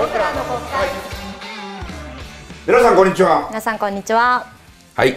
僕らの国会皆さんこんにちは皆さんこんにちははい、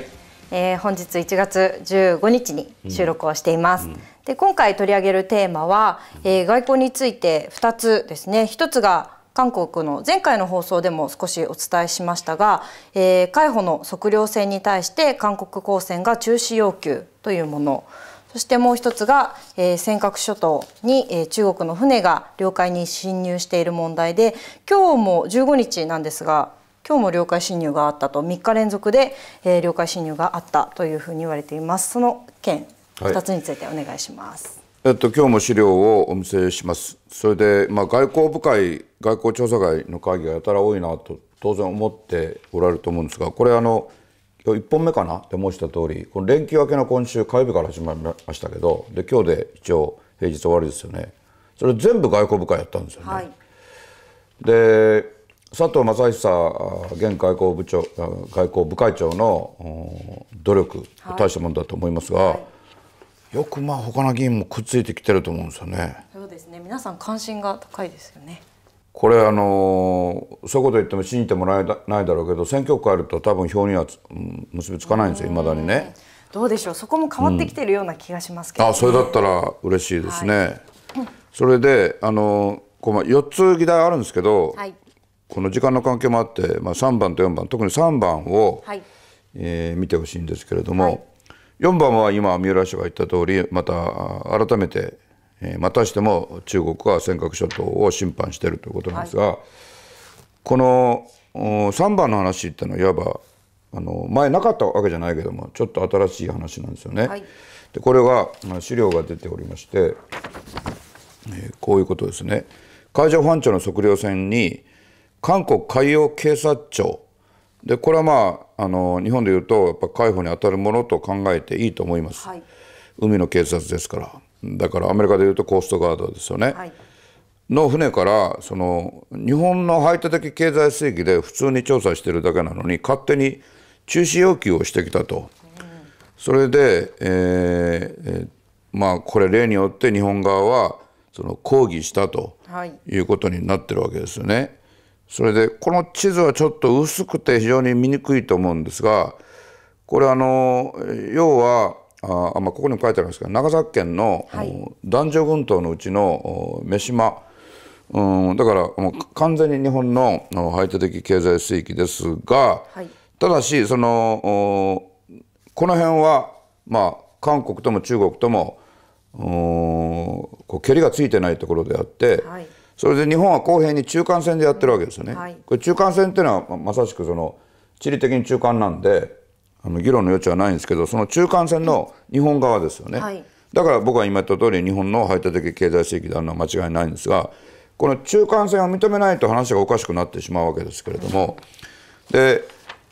えー、本日1月15日に収録をしています、うんで今回取り上げるテーマは、えー、外交について2つですね1つが韓国の前回の放送でも少しお伝えしましたが、えー、海保の測量船に対して韓国高船が中止要求というものそしてもう一つが、えー、尖閣諸島に、えー、中国の船が領海に侵入している問題で今日も15日なんですが今日も領海侵入があったと3日連続で、えー、領海侵入があったというふうに言われていますその件2つについてお願いします、はい、えっと今日も資料をお見せしますそれでまあ外交部会外交調査会の会議がやたら多いなと当然思っておられると思うんですがこれあの今日1本目かなって申した通りこの連休明けの今週火曜日から始まりましたけどで今日で一応平日終わりですよねそれ全部外交部会やったんですよね。はい、で佐藤正久現外交部長外交部会長の努力大したものだと思いますが、はいはい、よくまあ他の議員もくっついてきてると思うんですよね。そうですね皆さん関心が高いですよね。これあのそういうこと言っても信じてもらえないだろうけど選挙区変えると多分票には結びつかないんですよいまだにね。どうでしょうそこも変わってきてるような気がしますけど、ねうん、あそれだったら嬉しいですね。はい、それであのこ4つ議題あるんですけど、はい、この時間の関係もあって、まあ、3番と4番特に3番を、はい、えー、見てほしいんですけれども、はい、4番は今三浦氏が言った通りまた改めてえまたしても中国は尖閣諸島を侵犯しているということなんですが、はい、この3番の話っていうのはいわばあの前なかったわけじゃないけどもちょっと新しい話なんですよね。はい、でこれは、ま資料が出ておりまして、えー、こういうことですね。海上保安庁の測量船に韓国海洋警察庁でこれはまああの日本でいうとやっぱ海保にあたるものと考えていいと思います、はい、海の警察ですからだからアメリカでいうとコーストガードですよね、はい、の船からその日本の排他的経済水域で普通に調査してるだけなのに勝手に中止要求をしてきたと、うん、それで、えー、まあ、これ例によって日本側はその抗議したということになってるわけですよね。それでこの地図はちょっと薄くて非常に見にくいと思うんですがこれあの要はあまあ、ここにも書いてありますけど長崎県の、はい、男女群島のうちの目島うんだからもう完全に日本の排他的経済水域ですが、はい、ただしそのこの辺は、まあ、韓国とも中国ともこう蹴りがついてないところであって、はい、それで日本は公平に中間線でやってるわけですよね。これ中間線っていうのはまさしくその地理的に中間なんであの議論の余地はないんですけどその中間線の日本側ですよね、はい、だから僕は今言った通り日本の排他的経済水域であるのは間違いないんですがこの中間線を認めないと話がおかしくなってしまうわけですけれども、で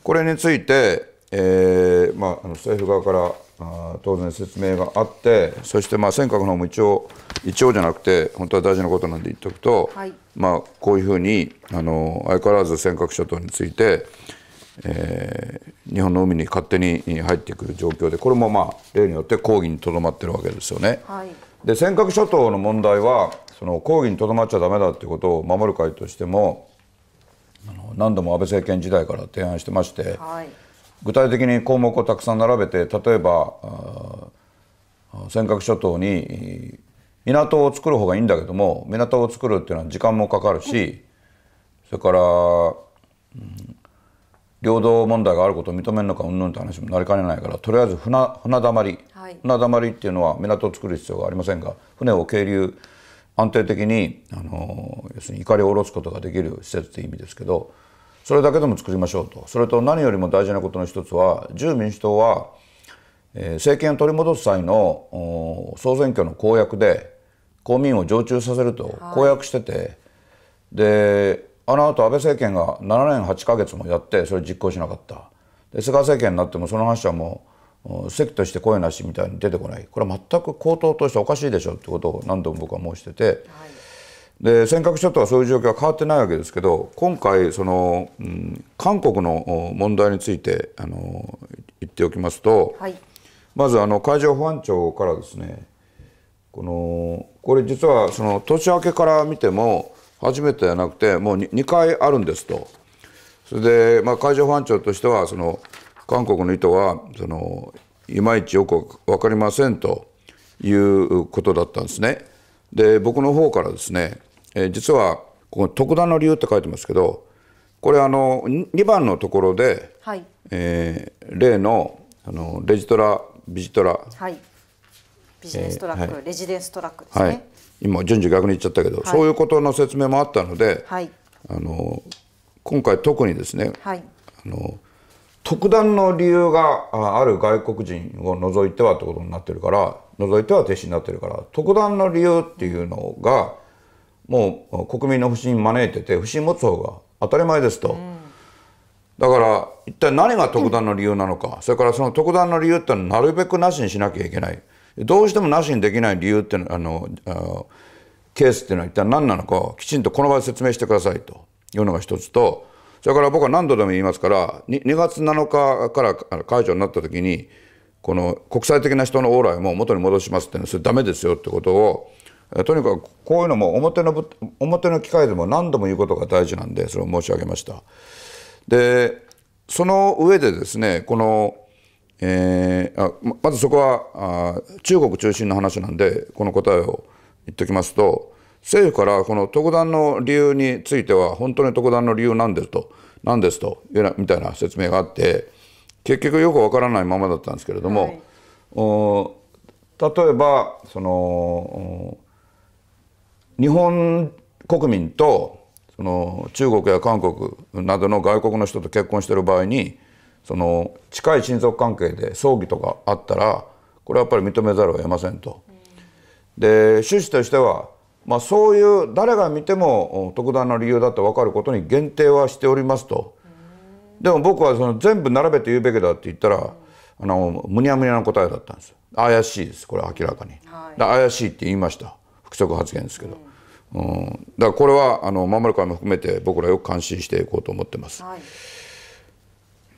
これについて、えーまあ、政府側からあ当然説明があってそしてまあ尖閣の方も一応一応じゃなくて本当は大事なことなんで言っておくと、はい、まあ、こういうふうにあの相変わらず尖閣諸島について、えー、日本の海に勝手に入ってくる状況でこれもまあ例によって抗議にとどまってるわけですよね。はい、で尖閣諸島の問題はその抗議にとどまっちゃだめだっていうことを守る会としてもあの何度も安倍政権時代から提案してまして、はい、具体的に項目をたくさん並べて例えば尖閣諸島に港を作る方がいいんだけども港を作るっていうのは時間もかかるし、それから、うん領土問題があることを認めるのかうんぬんって話もなりかねないからとりあえず船船だまり、はい、船だまりっていうのは港を作る必要がありませんが船を係留安定的にあの要するに怒りを下ろすことができる施設って意味ですけどそれだけでも作りましょうとそれと何よりも大事なことの一つは自由民主党は、えー、政権を取り戻す際の総選挙の公約で公民を常駐させると公約してて、はい、であの後安倍政権が7年8か月もやってそれ実行しなかったで菅政権になってもその話はもう席として声なしみたいに出てこないこれは全く口頭としておかしいでしょってことを何度も僕は申してて、はい、で尖閣諸島はそういう状況は変わってないわけですけど今回その、うん、韓国の問題についてあの言っておきますと、はい、まずあの海上保安庁からですねこのこれ実はその年明けから見ても初めてじゃなくてもう 2, 回あるんですとそれで、まあ、海上保安庁としてはその韓国の意図はそのいまいちよく分かりませんということだったんですね。で僕の方からですね、えー、実はここ特段の理由って書いてますけどこれあの2番のところで、はい、えー、例のあのレジトラビジトラ、はい、ビジネストラック、えーはい、レジデンストラックですね、はい、今順次逆に言っちゃったけど、はい、そういうことの説明もあったので、はい、あの今回特にですね、はい、あの特段の理由がある外国人を除いてはってことになってるから除いては停止になってるから特段の理由っていうのがもう国民の不信招いてて不信持つ方が当たり前ですと、うん、だから一体何が特段の理由なのか、うん、それからその特段の理由ってのはなるべくなしにしなきゃいけないどうしてもなしにできない理由ってあのケースっていうのは一体何なのかきちんとこの場で説明してくださいというのが一つとそれから僕は何度でも言いますから 2, 2月7日から解除になった時にこの国際的な人の往来も元に戻しますっていうのはそれダメですよってことをとにかくこういうのも表の表の機会でも何度も言うことが大事なんでそれを申し上げました。でその上でですねこのえー、あまずそこはあ中国中心の話なんでこの答えを言っておきますと政府からこの特段の理由については本当に特段の理由なんですとなんですとみたいな説明があって結局よくわからないままだったんですけれども、はい、お例えばその日本国民とその中国や韓国などの外国の人と結婚している場合にその近い親族関係で葬儀とかあったらこれはやっぱり認めざるを得ませんと。で趣旨としては、まあ、そういう誰が見ても特段の理由だと分かることに限定はしておりますと。でも僕はその全部並べて言うべきだって言ったらあのむにゃむにゃの答えだったんです怪しいですこれ明らかに、はい、怪しいって言いました不規則発言ですけど、うん、うん、だからこれはあの守る会も含めて僕らよく監視していこうと思ってます。はい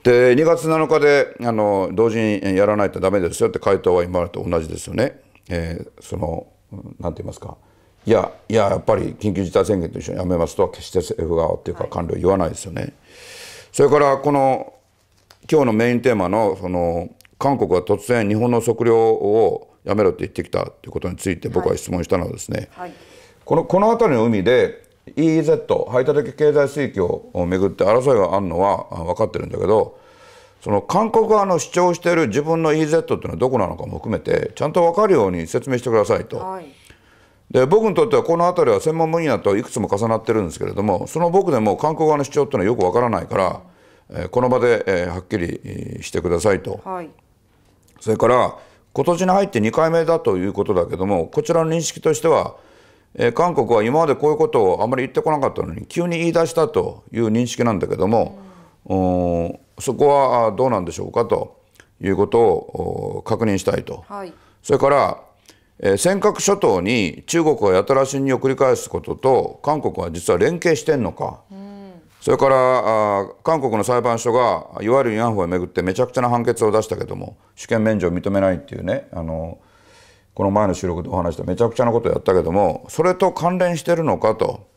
で2月7日であの同時にやらないとダメですよって回答は今までと同じですよね。えー、その何て言いますかいやいややっぱり緊急事態宣言と一緒にやめますとは決して政府側っていうか官僚言わないですよね。はい、それからこの今日のメインテーマのその韓国は突然日本の測量をやめろって言ってきたということについて僕は質問したのはですね、はいはい、このこの辺りの海で EEZ 排他的経済水域をめぐって争いがあるのは分かってるんだけどその韓国側の主張している自分の EZ っていうのはどこなのかも含めてちゃんと分かるように説明してくださいと、はい、で僕にとってはこの辺りは専門分野といくつも重なってるんですけれどもその僕でも韓国側の主張っていうのはよく分からないから、えこの場で、えはっきりしてくださいと、はい、それから今年に入って2回目だということだけどもこちらの認識としてはえ韓国は今までこういうことをあまり言ってこなかったのに急に言い出したという認識なんだけども、うん、そこはどうなんでしょうかということを確認したいと、はい、それから、え尖閣諸島に中国がやたら侵入を繰り返すことと韓国は実は連携してんのか、うん、それからあ韓国の裁判所がいわゆる慰安婦をめぐってめちゃくちゃな判決を出したけども主権免除を認めないっていうねあのーこの前の収録でお話しためちゃくちゃなことをやったけどもそれと関連してるのかと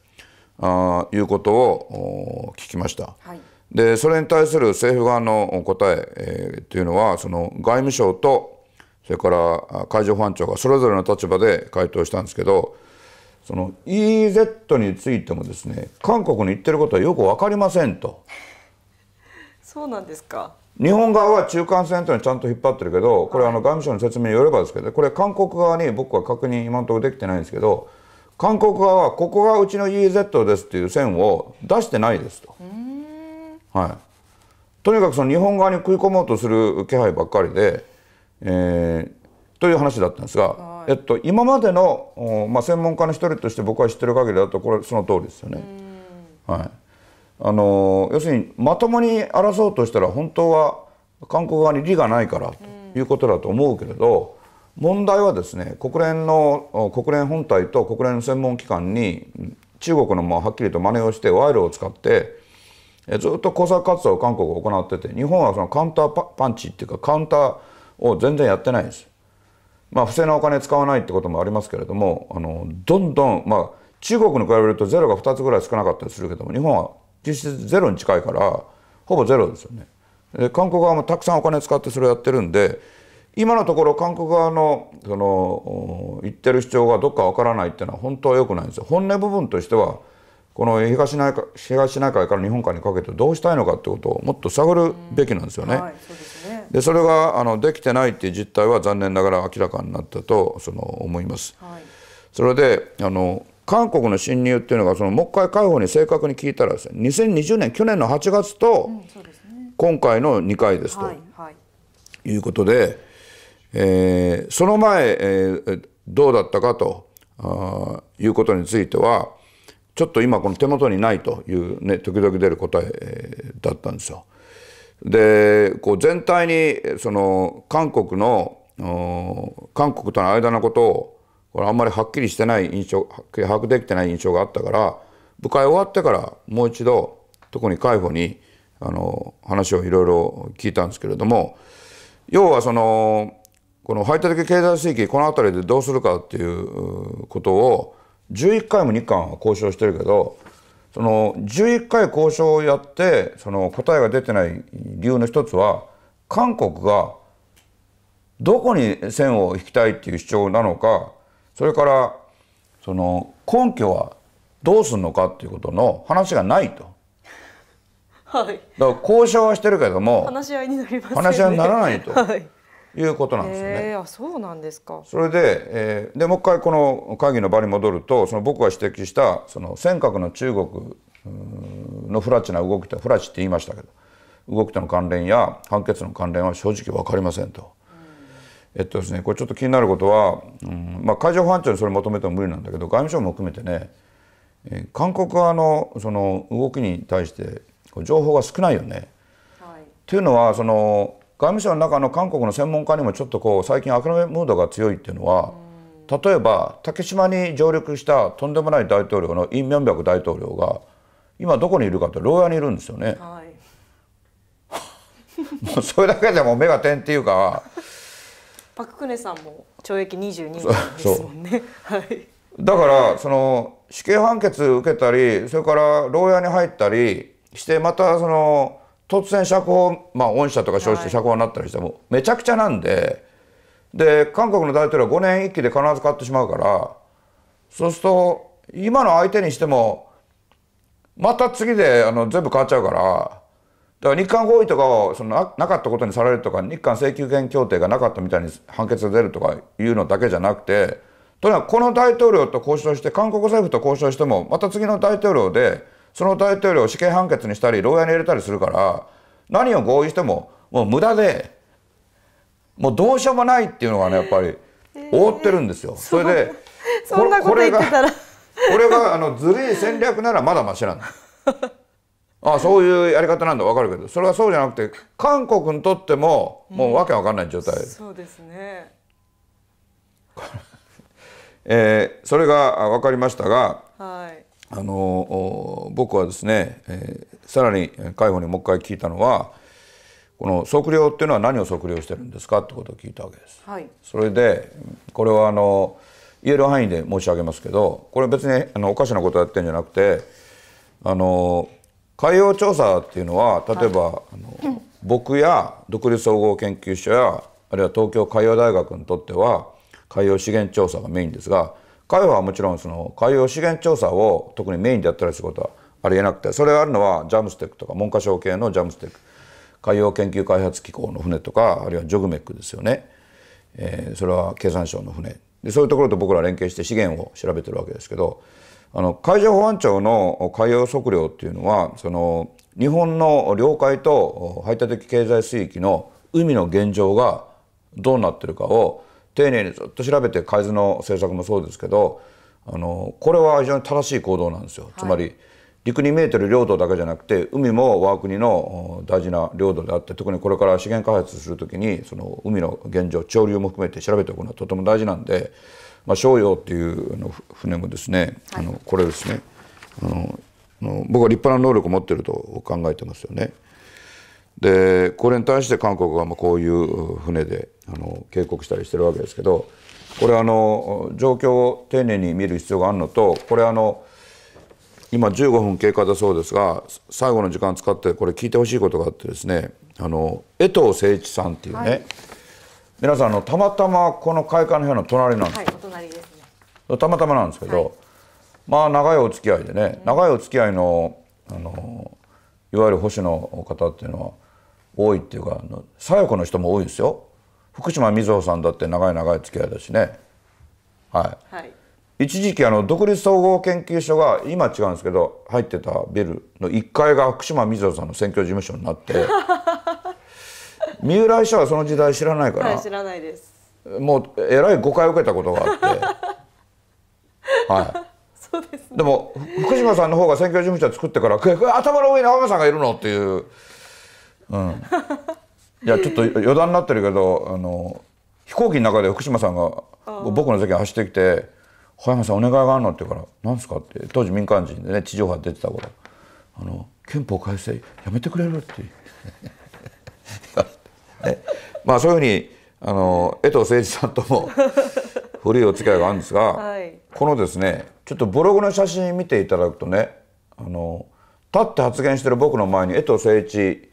あいうことを聞きました。はい、でそれに対する政府側の答ええー、というのはその外務省とそれから海上保安庁がそれぞれの立場で回答したんですけどその EEZ についてもですね韓国に言ってることはよく分かりませんと。そうなんですか日本側は中間線というのはちゃんと引っ張ってるけど、これあの外務省の説明によればですけど、これ韓国側に僕は確認今のところできてないんですけど、韓国側はここがうちの EEZ ですっていう線を出してないですと。はい。とにかくその日本側に食い込もうとする気配ばっかりで、えー、という話だったんですが、えっと、今までの、まあ、専門家の一人として僕は知ってる限りだとこれその通りですよね。はいあの要するにまともに争うとしたら本当は韓国側に利がないからということだと思うけれど、問題はですね国連の国連本体と国連の専門機関に中国のまあはっきりと真似をして賄賂を使ってずっと工作活動を韓国は行ってて日本はそのカウンターパンチっていうかカウンターを全然やってないです。まあ、不正なお金使わないってこともありますけれどもあのどんどん、まあ、中国に比べるとゼロが2つぐらい少なかったりするけども日本は実質ゼロに近いからほぼゼロですよね。で韓国側もたくさんお金使ってそれをやってるんで今のところ韓国側のその言ってる主張がどっかわからないっていうのは本当は良くないんですよ。本音部分としてはこの東シナ東シナ海から日本海にかけてどうしたいのかってことをもっと探るべきなんですよね。で、それがあのできてないっていう実態は残念ながら明らかになったとその思います。はい、それであの韓国の侵入っていうのがそのもう一回解放に正確に聞いたらですね2020年去年の8月と今回の2回ですと、いうことで、えー、その前、えー、どうだったかとあいうことについてはちょっと今この手元にないというね時々出る答えだったんですよ。でこう全体にその韓国の韓国との間のことをこれあんまりはっきりしてない印象把握できてない印象があったから部会終わってからもう一度特に海保にあの話をいろいろ聞いたんですけれども要はそのこの排他的経済水域この辺りでどうするかっていうことを11回も日韓は交渉してるけどその11回交渉をやってその答えが出てない理由の一つは韓国がどこに線を引きたいっていう主張なのかそれからその根拠はどうすんのかっていうことの話がないと。はい、だから交渉はしてるけども話し合いになります、ね、話し合いにならないと。はいいうことなんですよね。あ、そうなんですか。それで、えー、でもう一回この会議の場に戻ると、その僕が指摘したその尖閣の中国のフラチな動きとフラチって言いましたけど、動きとの関連や判決の関連は正直わかりませんと。えっとですね、これちょっと気になることは、うんまあ、海上保安庁にそれ求めても無理なんだけど外務省も含めてね、えー、韓国側のその動きに対して情報が少ないよね。はい、というのはその外務省の中の韓国の専門家にもちょっとこう最近諦めムードが強いっていうのは、うん、例えば竹島に上陸したとんでもない大統領のイ・ミョンビャク大統領が今どこにいるかって牢屋にいるんですよね。はい、もうそれだけでも目が点っていうか。パククネさんも懲役22年ですもんね。はい、だからその死刑判決受けたりそれから牢屋に入ったりしてまたその突然釈放まあ恩赦とか生じて釈放になったりしても、はい、めちゃくちゃなんでで韓国の大統領は5年1期で必ず変わってしまうからそうすると今の相手にしてもまた次であの全部変わっちゃうから。だから日韓合意とかをそのななかったことにされるとか日韓請求権協定がなかったみたいに判決が出るとかいうのだけじゃなくてとにかくこの大統領と交渉して韓国政府と交渉してもまた次の大統領でその大統領を死刑判決にしたり牢屋に入れたりするから何を合意してももう無駄でもうどうしようもないっていうのがねやっぱり覆ってるんですよ。えー、それでそんなこと言ってたらこれがこれがあのずるい戦略ならまだましなん あそういうやり方なんだ分かるけどそれはそうじゃなくて韓国にとってももうわけわかんない状態、うん、そうですね、えー、それが分かりましたが、はい、あの僕はですね、えー、さらに海保にもう一回聞いたのはこの測量っていうのは何を測量してるんですかってことを聞いたわけです。はい、それでこれはあの言える範囲で申し上げますけどこれ別にあのおかしなことやってんじゃなくてあの海洋調査っていうのは例えば、はい、あの僕や独立総合研究所やあるいは東京海洋大学にとっては海洋資源調査がメインですが海保はもちろんその海洋資源調査を特にメインでやったりすることはありえなくてそれがあるのはジャムステックとか文科省系のジャムステック海洋研究開発機構の船とかあるいはジョグメックですよね、えー、それは経産省の船でそういうところと僕ら連携して資源を調べてるわけですけどあの海上保安庁の海洋測量っていうのはその日本の領海と排他的経済水域の海の現状がどうなってるかを丁寧にずっと調べて海図の政策もそうですけどあのこれは非常に正しい行動なんですよ。つまり陸に見えてる領土だけじゃなくて海も我が国の大事な領土であって特にこれから資源開発する時にその海の現状潮流も含めて調べておくのはとても大事なんで。まあ、商用っていうの船もですね、あのこれですねあの僕は立派な能力を持ってると考えてますよね。でこれに対して韓国はまあこういう船であの警告したりしてるわけですけどこれあの状況を丁寧に見る必要があるのとこれあの今15分経過だそうですが最後の時間使ってこれ聞いてほしいことがあってですねあの江藤誠一さんっていうね、はい、皆さんのたまたまこの会館の部屋の隣なんです、はい、たまたまなんですけど、はい、まあ長いお付き合いでね、長いお付き合いのあのいわゆる保守の方っていうのは多いっていうか左翼の人も多いですよ福島みずほさんだって長い長い付き合いだしね、はい、はい、一時期あの独立総合研究所が今違うんですけど入ってたビルの1階が福島みずほさんの選挙事務所になって 三浦医師はその時代知らないから、はい、知らないですもうえらい誤解を受けたことがあってはい そうです、ね、でも福島さんの方が選挙事務所作ってから頭の上に山さんがいるのっていう、うん、いやちょっと余談になってるけどあの飛行機の中で福島さんが僕の席に走ってきて「小山さんお願いがあるの?」って言うから「何すか?」って当時民間人でね地上波出てた頃「あの憲法改正やめてくれる?」って まあそういうふうにあの江藤誠二さんとも古い お付き合いがあるんですが、はい、このですねちょっとブログの写真見ていただくとねあの立って発言してる僕の前に江藤誠一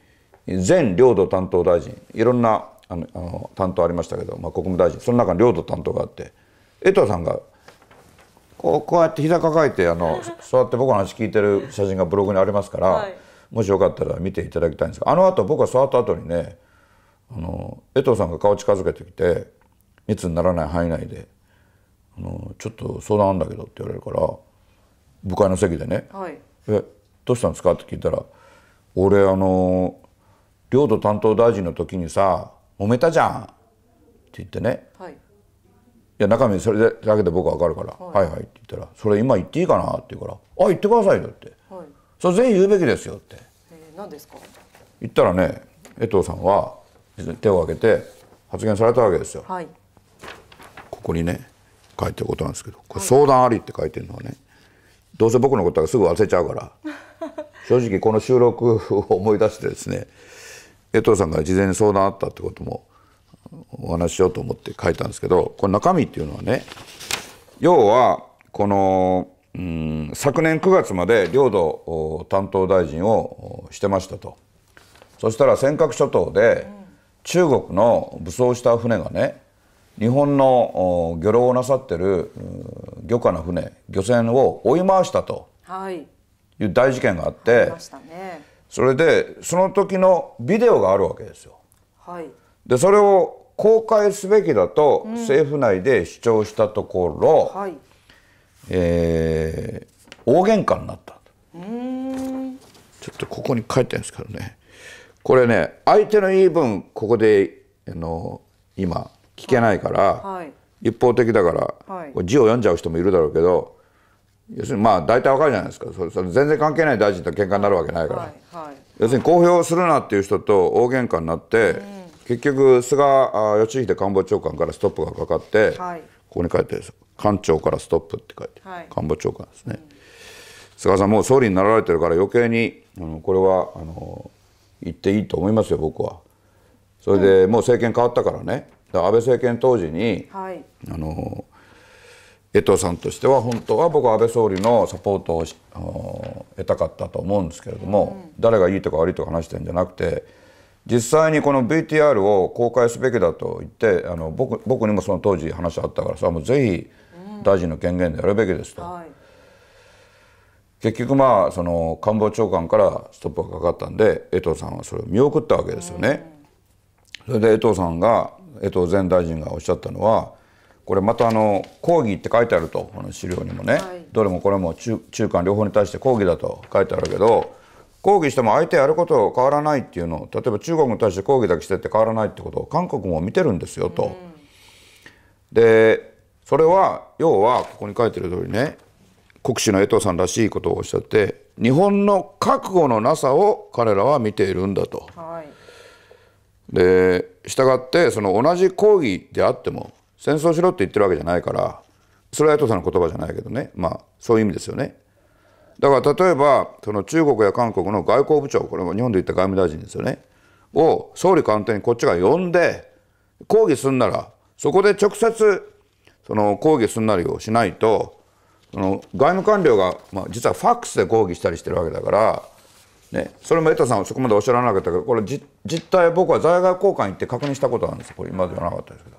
前領土担当大臣いろんなあのあの担当ありましたけど、まあ、国務大臣その中に領土担当があって江藤さんがこうこうやって膝抱えてあの 座って僕の話聞いてる写真がブログにありますから、はい、もしよかったら見ていただきたいんですがあの後僕が座った後にねあの江藤さんが顔近づけてきて密にならない範囲内で「あのちょっと相談あんだけど」って言われるから部会の席でね「はい、えどうしたんですか?」って聞いたら「俺あの領土担当大臣の時にさ揉めたじゃん」って言ってね、はい、いや中身それだけで僕は分かるから「はい、はい、はいって言ったら「それ今言っていいかな?」って言うから「あ言ってくださいよ」って、はい「それ全員言うべきですよ」って。えー、何ですか言ったらね江藤さんは手を挙げて発言されたわけですよ。はい、ここにね書いてることなんですけどこれ相談ありって書いてるのはね、はい、どうせ僕のことはすぐ忘れちゃうから 正直この収録を思い出してですね江藤さんから事前に相談あったってこともお話ししようと思って書いたんですけどこの中身っていうのはね要はこのうん昨年9月まで領土担当大臣をしてましたとそしたら尖閣諸島で、うん中国の武装した船がね日本の漁労をなさってる漁家の船漁船を追い回したという大事件があって、はいね、それでその時のビデオがあるわけですよ。はい、でそれを公開すべきだと政府内で主張したところ、うん、はい、えー、大喧嘩になったちょっとここに書いてあるんですけどねこれね相手の言い分ここであの今聞けないから、はい、一方的だから、はい、字を読んじゃう人もいるだろうけど要するにまあ大体わかるじゃないですかそれそれ全然関係ない大臣と喧嘩になるわけないから、はいはい、要するに公表するなっていう人と大喧嘩になって、結局菅義偉官房長官からストップがかかって、ここに書いてる官庁からストップって書いて、官房長官ですね、うん、菅さんもう総理になられてるから余計にあのこれはあの言っていいと思いますよ僕は。それで、もう政権変わったからね安倍政権当時に、はい、あの江藤さんとしては本当は僕は安倍総理のサポートを得たかったと思うんですけれども、うん、誰がいいとか悪いとか話してるんじゃなくて実際にこの VTR を公開すべきだと言ってあの僕僕にもその当時話あったからそれはもうぜひ大臣の権限でやるべきですと。うんはい結局まあその官房長官からストップがかかったんで江藤さんはそれを見送ったわけですよね。それで江藤さんが江藤前大臣がおっしゃったのはこれまたあの抗議って書いてあるとこの資料にもね、どれもこれも中中間両方に対して抗議だと書いてあるけど抗議しても相手やること変わらないっていうのを例えば中国に対して抗議だけしてって変わらないってことを韓国も見てるんですよと。でそれは要はここに書いてる通りね国士の江藤さんらしいことをおっしゃって日本の覚悟のなさを彼らは見ているんだと。はい、で従ってその同じ抗議であっても戦争しろって言ってるわけじゃないからそれは江藤さんの言葉じゃないけどねまあそういう意味ですよね。だから例えばその中国や韓国の外交部長これも日本で言った外務大臣ですよねを総理官邸にこっちが呼んで抗議するならそこで直接その抗議すんなりをしないとその外務官僚が、まあ、実はファックスで抗議したりしてるわけだから、ね、それも江田さんはそこまでおっしゃらなかったけどこれ実態僕は在外交換行って確認したことなんですよこれ今ではなかったですけど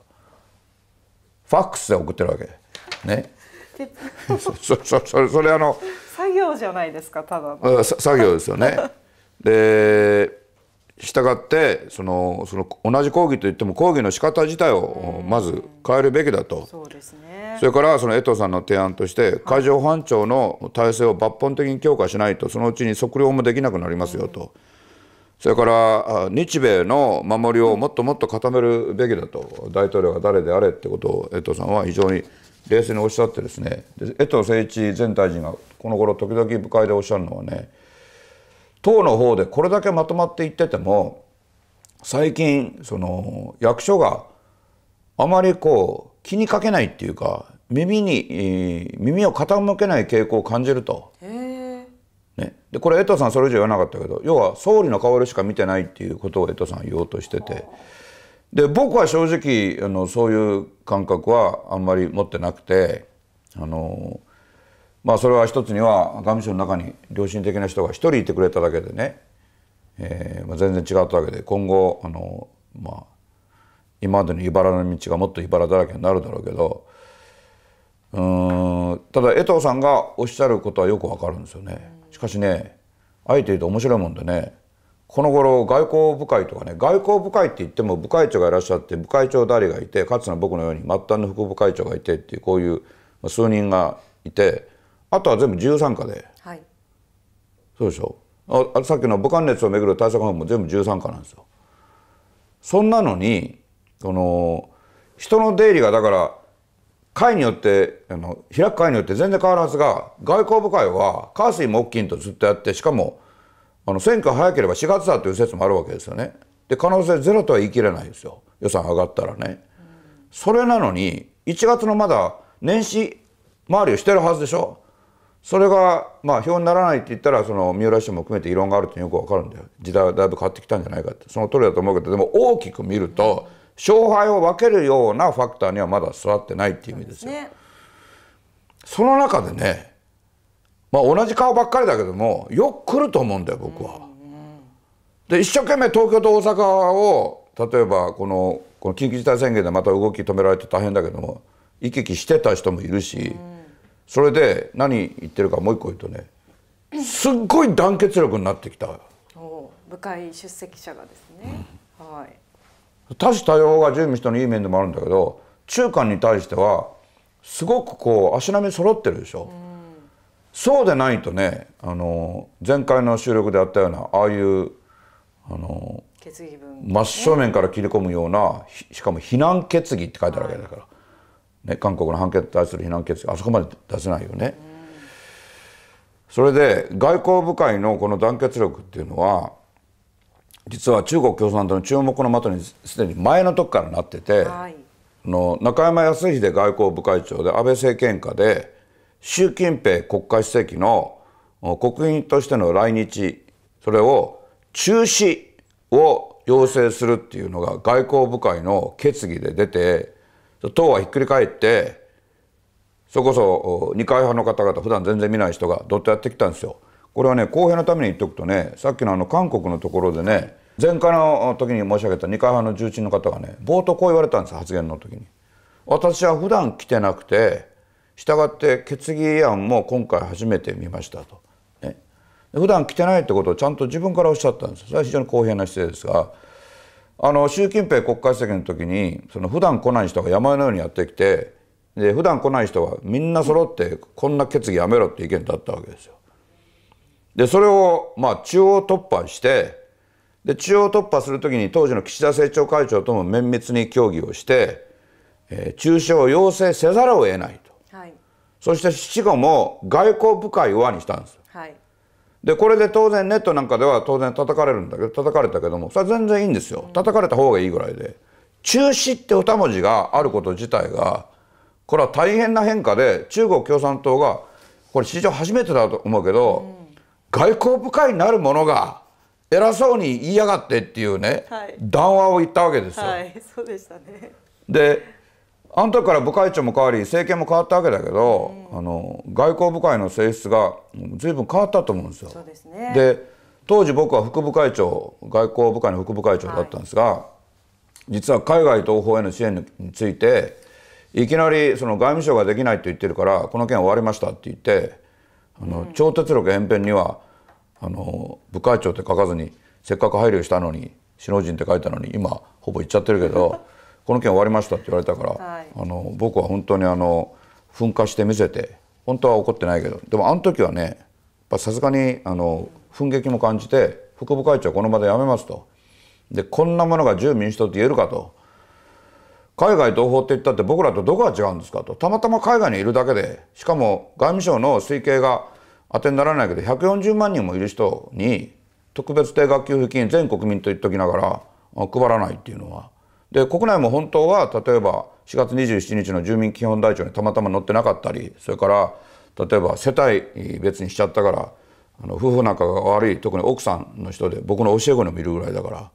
ファックスで送ってるわけねそ そそそれあの作業じゃないですかただの作業ですよねでしたがってそのその同じ講義といっても講義の仕方自体をまず変えるべきだと、そうですね、それからその江藤さんの提案として海上保安庁の体制を抜本的に強化しないとそのうちに測量もできなくなりますよと。それから日米の守りをもっともっと固めるべきだと、大統領が誰であれってことを江藤さんは非常に冷静におっしゃってですね、江藤誠一前大臣がこの頃時々部会でおっしゃるのはね、党の方でこれだけまとまっていってても最近その役所があまりこう気にかけないっていうか耳に耳を傾けない傾向を感じると。ね、でこれ江藤さんそれ以上言わなかったけど要は総理の顔色しか見てないっていうことを江藤さん言おうとしててで僕は正直あのそういう感覚はあんまり持ってなくてあのまあそれは一つには外務省の中に良心的な人が一人いてくれただけでね、えーまあ、全然違ったわけで今後あの、まあ、今までの茨の道がもっと茨だらけになるだろうけどうんただ江藤さんがおっしゃることはよくわかるんですよね。しかしねあえて言うと面白いもんでねこの頃外交部会とかね外交部会って言っても部会長がいらっしゃって部会長誰がいてかつての僕のように末端の副部会長がいてっていうこういう数人がいてあとは全部自由参加で、はい、そうでしょあさっきの武漢熱をめぐる対策本部も全部自由参加なんですよ。そんなのにこの人の出入りがだから会によってあの開く会によって全然変わらずが外交部会は火水木金とずっとやってしかもあの選挙早ければ4月だという説もあるわけですよね。で可能性ゼロとは言い切れないですよ予算上がったらね。それなのに1月のまだ年始回りをしてるはずでしょそれがまあ票にならないって言ったらその三浦市も含めて異論があるってよくわかるんだよ時代はだいぶ変わってきたんじゃないかってその通りだと思うけどでも大きく見ると勝敗を分けるようなファクターにはまだ座ってないっていう意味ですよ。その中でね、まあ、同じ顔ばっかりだけどもよく来ると思うんだよ僕は。で一生懸命東京と大阪を例えばこのこの緊急事態宣言でまた動き止められて大変だけども行き来してた人もいるし。それで何言ってるかもう一個言うとねすっごい団結力になってきたお部会出席者がですね、うん、はい、多種多様が準備したのいい面でもあるんだけど中間に対してはすごくこう足並み揃ってるでしょ、うん、そうでないとねあの前回の収録でやったようなああいうあの決議文、ね、真正面から切り込むようなしかも非難決議って書いてあるわけだから、ね、韓国の判決に対する非難決議あそこまで出せないよね。それで外交部会のこの団結力っていうのは実は中国共産党の注目の的にすでに前の時からなってて、はい、の中山康秀外交部会長で安倍政権下で習近平国家主席の国賓としての来日それを中止を要請するっていうのが外交部会の決議で出て党はひっくり返ってそれこそ二階派の方々普段全然見ない人がどっとやってきたんですよ。これはね公平のために言っとくとねさっきのあの韓国のところでね前回の時に申し上げた二階派の重鎮の方がね冒頭こう言われたんです発言の時に。私は普段来てなくてしたがって決議案も今回初めて見ましたと。ね、普段来てないってことをちゃんと自分からおっしゃったんですそれは非常に公平な姿勢ですがあの習近平国家主席の時にその普段来ない人が山のようにやってきてで普段来ない人はみんな揃ってこんな決議やめろって意見だったわけですよ。でそれをまあ中央突破してで中央突破する時に当時の岸田政調会長とも綿密に協議をして、えー、中止を要請せざるを得ないと、はい、そして死後も外交部会を輪にしたんです。はいでこれで当然ネットなんかでは当然叩かれるんだけど叩かれたけどもそれは全然いいんですよ叩かれた方がいいぐらいで中止って二文字があること自体がこれは大変な変化で中国共産党がこれ史上初めてだと思うけど、外交部会になるものが偉そうに言いやがってっていうね、はい、談話を言ったわけですよ。はい、そうでしたねであの時から部会長も変わり政権も変わったわけだけど、うん、あの外交部会の性質が随分変わったと思うんですよ。で、ね、当時僕は副部会長外交部会の副部会長だったんですが、はい、実は海外東方への支援についていきなりその外務省ができないって言ってるからこの件終わりましたって言ってあの、超鉄力延辺にはあの部会長って書かずにせっかく配慮したのに首脳陣って書いたのに今ほぼ言っちゃってるけど。この件終わりましたって言われたから、はい、あの僕は本当にあの噴火して見せて本当は怒ってないけどでもあの時はねさすがにあの憤激も感じて副部会長この場で辞めますとでこんなものが自由民主党って言えるかと海外同胞って言ったって僕らとどこが違うんですかとたまたま海外にいるだけでしかも外務省の推計が当てにならないけど140万人もいる人に特別定額給付金全国民と言っときながら配らないっていうのは。で国内も本当は例えば4月27日の住民基本台帳にたまたま載ってなかったりそれから例えば世帯別にしちゃったからあの夫婦仲が悪い特に奥さんの人で僕の教え子にもいるぐらいだから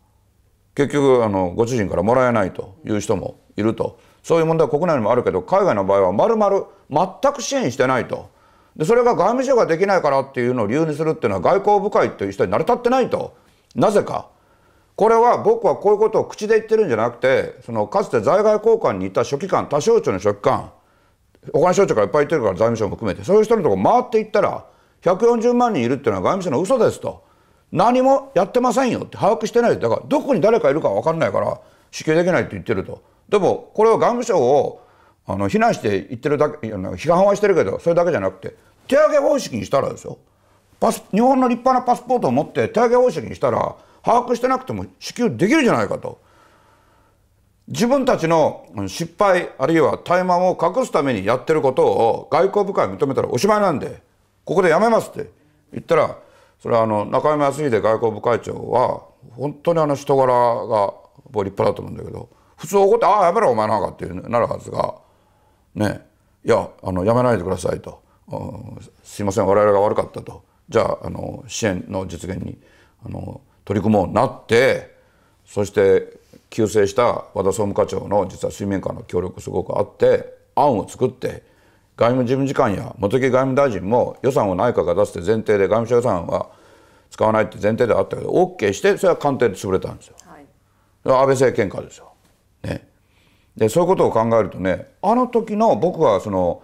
結局あのご主人からもらえないという人もいるとそういう問題は国内にもあるけど海外の場合はまるまる全く支援してないと。でそれが外務省ができないからっていうのを理由にするっていうのは外交部会という人に成り立ってないとなぜかこれは僕はこういうことを口で言ってるんじゃなくてそのかつて在外交換にいた書記官他省庁の書記官お金省庁からいっぱい言ってるから財務省も含めてそういう人のとこ回っていったら140万人いるっていうのは外務省の嘘ですと何もやってませんよって把握してないだからどこに誰かいるか分かんないから支給できないって言ってると。でもこれは外務省をあの非難して言ってるだけ批判はしてるけどそれだけじゃなくて手上げ方式にしたらですよパス日本の立派なパスポートを持って手上げ方式にしたら把握してなくても支給できるじゃないかと。自分たちの失敗あるいは怠慢を隠すためにやってることを外交部会認めたらおしまいなんでここでやめますって言ったらそれはあの中山康秀外交部会長は本当にあの人柄が立派だと思うんだけど普通怒って「ああやめろお前なんか」ってなるはずがねいやあのやめないでくださいと、うん、すいません我々が悪かったとじゃああの支援の実現にあの取り組もうなってそして救世した和田総務課長の実は水面下の協力すごくあって案を作って外務事務次官や茂木外務大臣も予算を内閣が出すって前提で外務省予算は使わないって前提であったけど OK してそれは官邸で潰れたんですよ。はい、安倍政権下ですよ。ね、でそういうことを考えるとねあの時の僕はその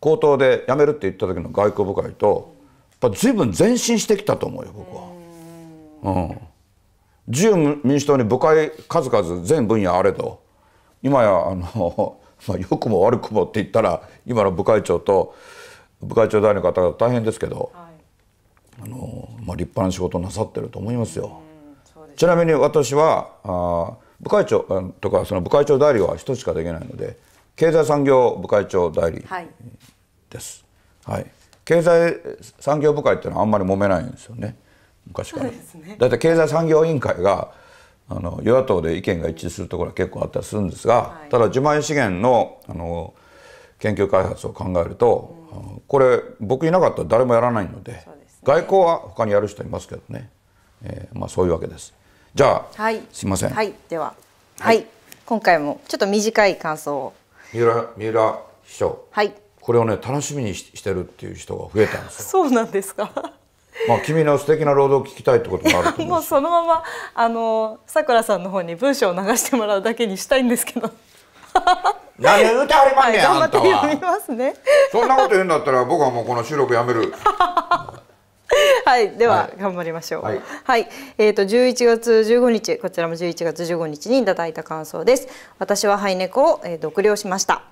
口頭で辞めるって言った時の外交部会とやっぱ随分前進してきたと思うよ僕は。うん、自由民主党に部会数々全分野あれと今やあの、まあ、良くも悪くもって言ったら今の部会長と部会長代理の方が大変ですけど、はい、あのまあ、立派な仕事なさってると思いますよ。すちなみに私はあ部会長とかその部会長代理は人しかできないので経済産業部会長代理です。はい、はい、経済産業部会っていうのはあんまり揉めないんですよね。昔から、ね、だって経済産業委員会があの与野党で意見が一致するところは結構あったりするんですが、はい、ただ自前資源のあの研究開発を考えると、うん、これ僕いなかったら誰もやらないので、ね、外交は他にやる人いますけどね、えー、まあそういうわけです。じゃあ、はい、すみません。はい、では、はい、はい、今回もちょっと短い感想を。三浦三浦秘書。はい。これをね楽しみにしてるっていう人が増えたんですよ。そうなんですか。まあ、君の素敵な労働を聞きたいってこともある もうそのままあのさくらさんの方に文章を流してもらうだけにしたいんですけど 何言うてはりまんねん、はい、頑張って読みますねそんなこと言うんだったら僕はもうこの収録やめる はいでは、頑張りましょうはい、はい、えっ、ー、と11月15日こちらも11月15日にいただいた感想です私はハイネコを、えー、独了しました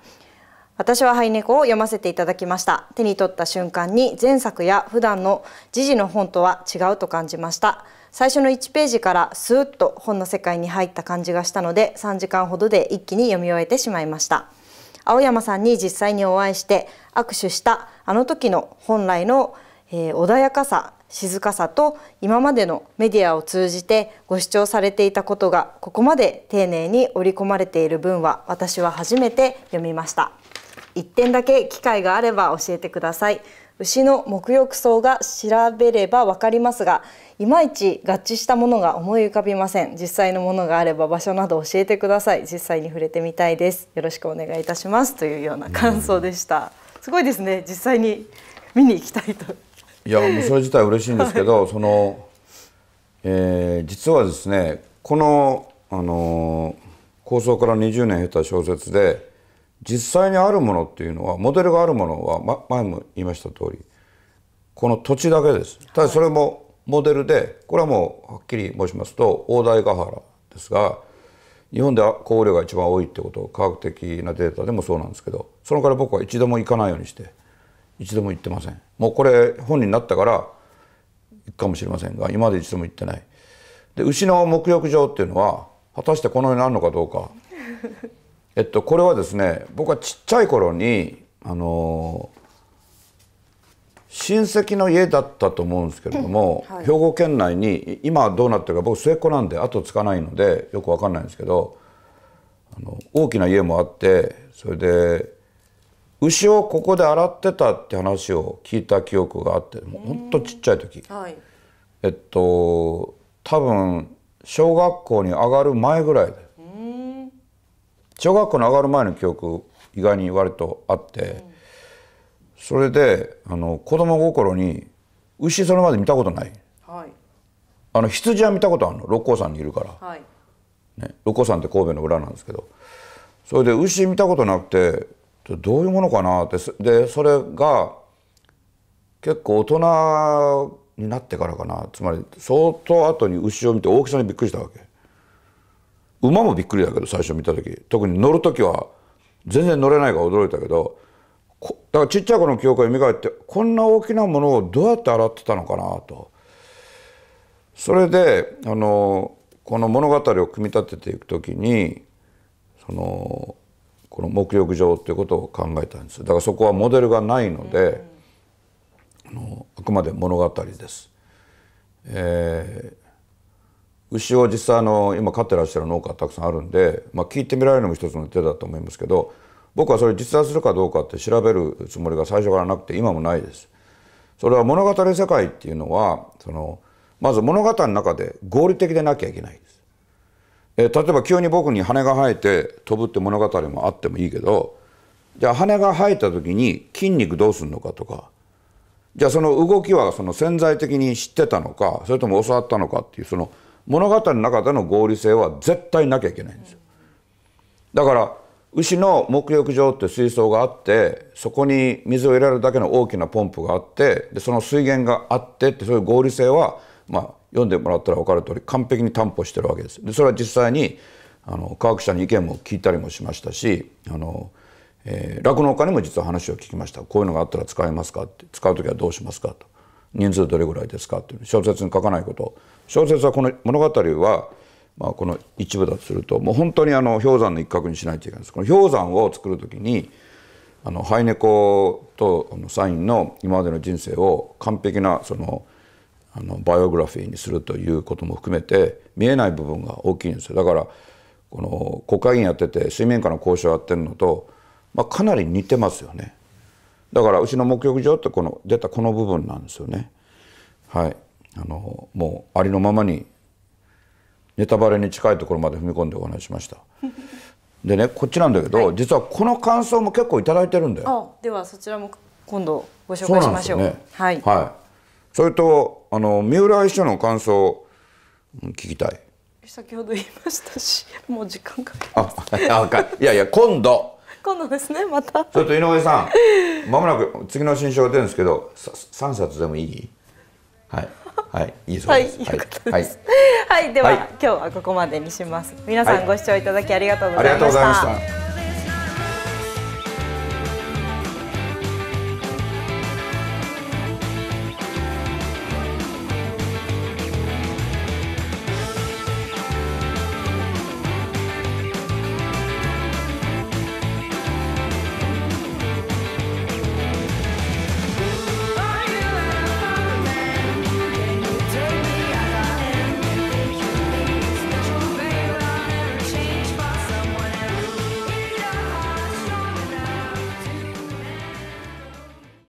私はハイネコを読ませていただきました手に取った瞬間に前作や普段の時事の本とは違うと感じました最初の1ページからスーッと本の世界に入った感じがしたので3時間ほどで一気に読み終えてしまいました青山さんに実際にお会いして握手したあの時の本来の、えー、穏やかさ静かさと今までのメディアを通じてご視聴されていたことがここまで丁寧に織り込まれている文は私は初めて読みました1点だけ機会があれば教えてください牛の沐浴槽が調べればわかりますがいまいち合致したものが思い浮かびません実際のものがあれば場所など教えてください実際に触れてみたいですよろしくお願いいたしますというような感想でした、うん、すごいですね実際に見に行きたいといやもうそれ自体嬉しいんですけど、はい、その、えー、実はですねこのあの構想から20年経った小説で実際にあるものっていうのはモデルがあるものは、ま、前も言いました通りこの土地だけです。ただそれもモデルでこれはもうはっきり申しますと大台ヶ原ですが日本で降雨量が一番多いってこと科学的なデータでもそうなんですけどそのから僕は一度も行かないようにして一度も行ってません。もうこれ本人になったから行くかもしれませんが今まで一度も行ってない。で牛の沐浴場っていうのは果たしてこの世にあるのかどうかえっと、これはですね僕はちっちゃい頃にあの親戚の家だったと思うんですけれども、はい、兵庫県内に今どうなってるか僕末っ子なんで後つかないのでよく分かんないんですけどあの大きな家もあってそれで牛をここで洗ってたって話を聞いた記憶があってもうほんとちっちゃい時、はい、えっと多分小学校に上がる前ぐらいで小学校の上がる前の記憶意外に割とあって、それであの子供心に牛それまで見たことない、はい、あの羊は見たことあるの六甲山にいるから、はいね、六甲山って神戸の裏なんですけどそれで牛見たことなくてどういうものかなってでそれが結構大人になってからかなつまり相当後に牛を見て大きさにびっくりしたわけ。馬もびっくりだけど最初見た時特に乗る時は全然乗れないから驚いたけどだからちっちゃい頃の記憶が蘇ってこんな大きなものをどうやって洗ってたのかなとそれであのこの物語を組み立てていく時にそのこの沐浴場っていうことを考えたんですだからそこはモデルがないので、うん、あのあくまで物語です。えー牛を実際あの今飼ってらっしゃる農家たくさんあるんで、まあ、聞いてみられるのも一つの手だと思いますけど僕はそれ実在するかどうかって調べるつもりが最初からなくて今もないです。それは物語世界っていうのはそのまず物語の中で合理的でなきゃいけないです。え例えば急に僕に羽が生えて飛ぶって物語もあってもいいけどじゃあ羽が生えた時に筋肉どうするのかとかじゃあその動きはその潜在的に知ってたのかそれとも教わったのかっていうその物語の中での合理性は絶対なきゃいけないんですよだから牛の目浴場って水槽があってそこに水を入れるだけの大きなポンプがあってでその水源があってってそういう合理性はまあ読んでもらったら分かる通り完璧に担保してるわけですでそれは実際にあの科学者に意見も聞いたりもしましたしあの酪農、えー、家にも実は話を聞きましたこういうのがあったら使えますかって使う時はどうしますかと人数どれぐらいですかっていう小説に書かないこと小説はこの物語は、まあ、この一部だとするともう本当にあの氷山の一角にしないといけないですこの氷山を作る時にあのハイネコとあのサインの今までの人生を完璧なそのあのバイオグラフィーにするということも含めて見えない部分が大きいんですよだからこの国会議員やってて水面下の交渉やってるのと、まあ、かなり似てますよね。だからうちの目浴場ってこの出たこの部分なんですよねはいあのもうありのままにネタバレに近いところまで踏み込んでお話しました でねこっちなんだけど、はい、実はこの感想も結構頂いいてるんだよではそちらも今度ご紹介しましょう、ね、はい、はい、それとあの三浦秘書の感想聞きたい先ほど言いましたしもう時間かけますああいやいや今度今度ですねまたちょっと井上さん まもなく次の新書が出るんですけど3冊でもいいはいはい、いいそうです。はい、はい、では、はい、今日はここまでにします。皆さんご視聴いただきありがとうございました。